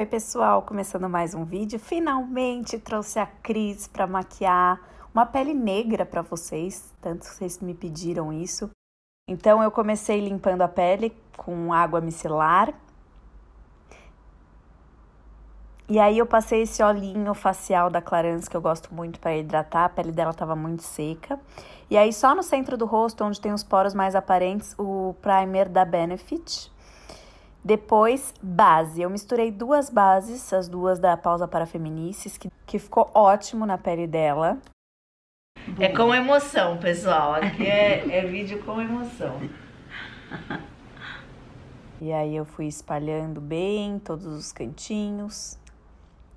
Oi pessoal, começando mais um vídeo. Finalmente trouxe a Cris para maquiar uma pele negra para vocês, tanto vocês me pediram isso. Então eu comecei limpando a pele com água micelar. E aí eu passei esse olhinho facial da Clarance, que eu gosto muito para hidratar, a pele dela estava muito seca. E aí só no centro do rosto, onde tem os poros mais aparentes, o primer da Benefit depois, base. Eu misturei duas bases, as duas da pausa para feminices, que, que ficou ótimo na pele dela. É com emoção, pessoal. Aqui é, é vídeo com emoção. E aí eu fui espalhando bem todos os cantinhos.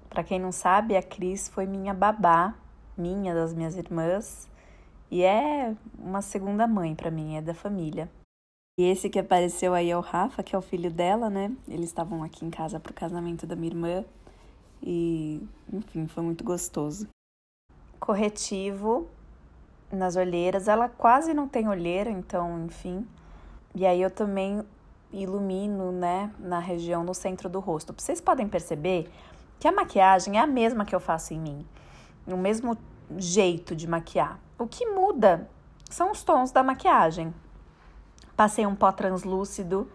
Para quem não sabe, a Cris foi minha babá, minha das minhas irmãs, e é uma segunda mãe para mim, é da família. E esse que apareceu aí é o Rafa, que é o filho dela, né? Eles estavam aqui em casa pro casamento da minha irmã. E, enfim, foi muito gostoso. Corretivo nas olheiras. Ela quase não tem olheira, então, enfim. E aí eu também ilumino, né, na região no centro do rosto. Vocês podem perceber que a maquiagem é a mesma que eu faço em mim. O mesmo jeito de maquiar. O que muda são os tons da maquiagem. Passei um pó translúcido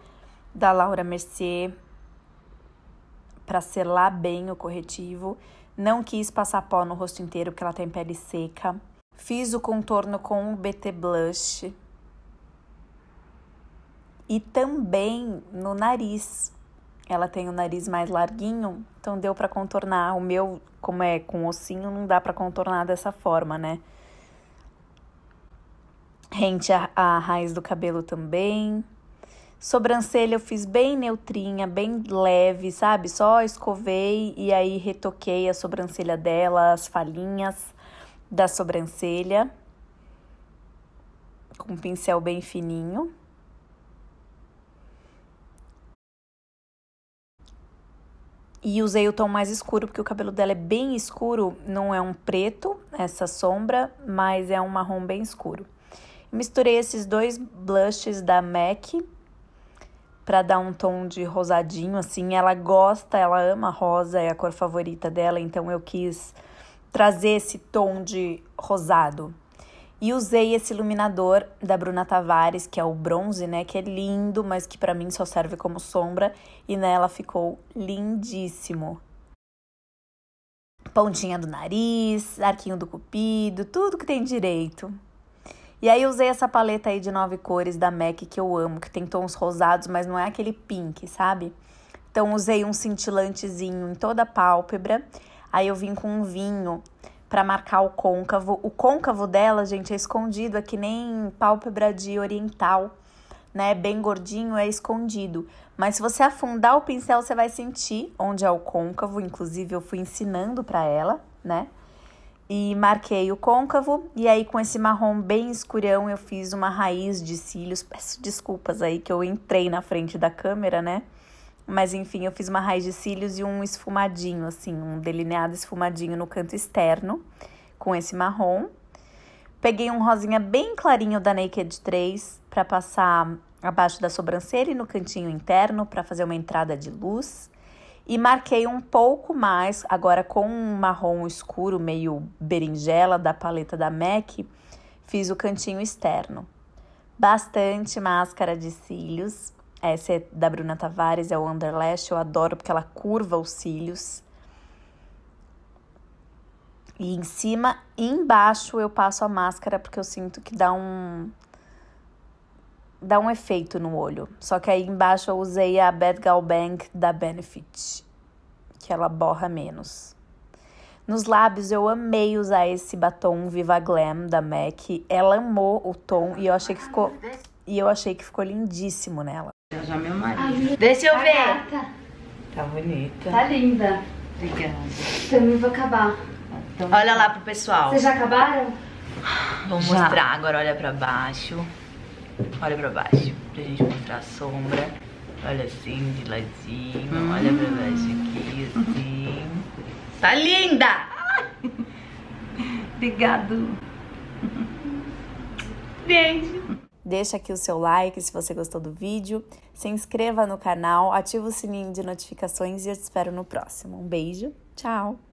da Laura Mercier para selar bem o corretivo. Não quis passar pó no rosto inteiro porque ela tem pele seca. Fiz o contorno com o BT Blush. E também no nariz. Ela tem o nariz mais larguinho, então deu para contornar. O meu, como é com ossinho, não dá para contornar dessa forma, né? rente a, a raiz do cabelo também. Sobrancelha eu fiz bem neutrinha, bem leve, sabe? Só escovei e aí retoquei a sobrancelha dela, as falhinhas da sobrancelha com um pincel bem fininho. E usei o tom mais escuro, porque o cabelo dela é bem escuro, não é um preto, essa sombra, mas é um marrom bem escuro. Misturei esses dois blushes da MAC para dar um tom de rosadinho, assim. Ela gosta, ela ama rosa, é a cor favorita dela, então eu quis trazer esse tom de rosado. E usei esse iluminador da Bruna Tavares, que é o bronze, né? Que é lindo, mas que para mim só serve como sombra. E nela ficou lindíssimo. Pontinha do nariz, arquinho do cupido, tudo que tem direito. E aí usei essa paleta aí de nove cores da MAC que eu amo, que tem tons rosados, mas não é aquele pink, sabe? Então usei um cintilantezinho em toda a pálpebra. Aí eu vim com um vinho para marcar o côncavo. O côncavo dela, gente, é escondido, é que nem pálpebra de oriental, né? É bem gordinho, é escondido. Mas se você afundar o pincel, você vai sentir onde é o côncavo. Inclusive, eu fui ensinando para ela, né? e marquei o côncavo. E aí, com esse marrom bem escurão, eu fiz uma raiz de cílios. Peço desculpas aí que eu entrei na frente da câmera, né? Mas enfim, eu fiz uma raiz de cílios e um esfumadinho, assim, um delineado esfumadinho no canto externo, com esse marrom. Peguei um rosinha bem clarinho da Naked 3 para passar abaixo da sobrancelha e no cantinho interno para fazer uma entrada de luz. E marquei um pouco mais, agora com um marrom escuro, meio berinjela, da paleta da MAC, fiz o cantinho externo. Bastante máscara de cílios. Essa é da Bruna Tavares, é o Underlash, eu adoro porque ela curva os cílios. E em cima e embaixo eu passo a máscara porque eu sinto que dá um dá um efeito no olho. Só que aí embaixo eu usei a Bad Gal Bank da Benefit, que ela borra menos. Nos lábios eu amei usar esse batom Viva Glam da MAC. Ela amou o tom e eu achei que ficou e eu achei que ficou lindíssimo nela. Eu já é meu marido. Deixa eu ver. Tá bonita. Tá linda. Obrigada. Também vou acabar. olha lá pro pessoal. Vocês já acabaram? Vou já. mostrar agora, olha pra baixo olha pra baixo, pra gente mostrar a sombra. Olha assim, de ladinho, hum. olha pra baixo aqui, assim. Tá linda! Obrigado. Beijo. Deixa aqui o seu like se você gostou do vídeo, se inscreva no canal, ativa o sininho de notificações e eu te espero no próximo. Um beijo, tchau!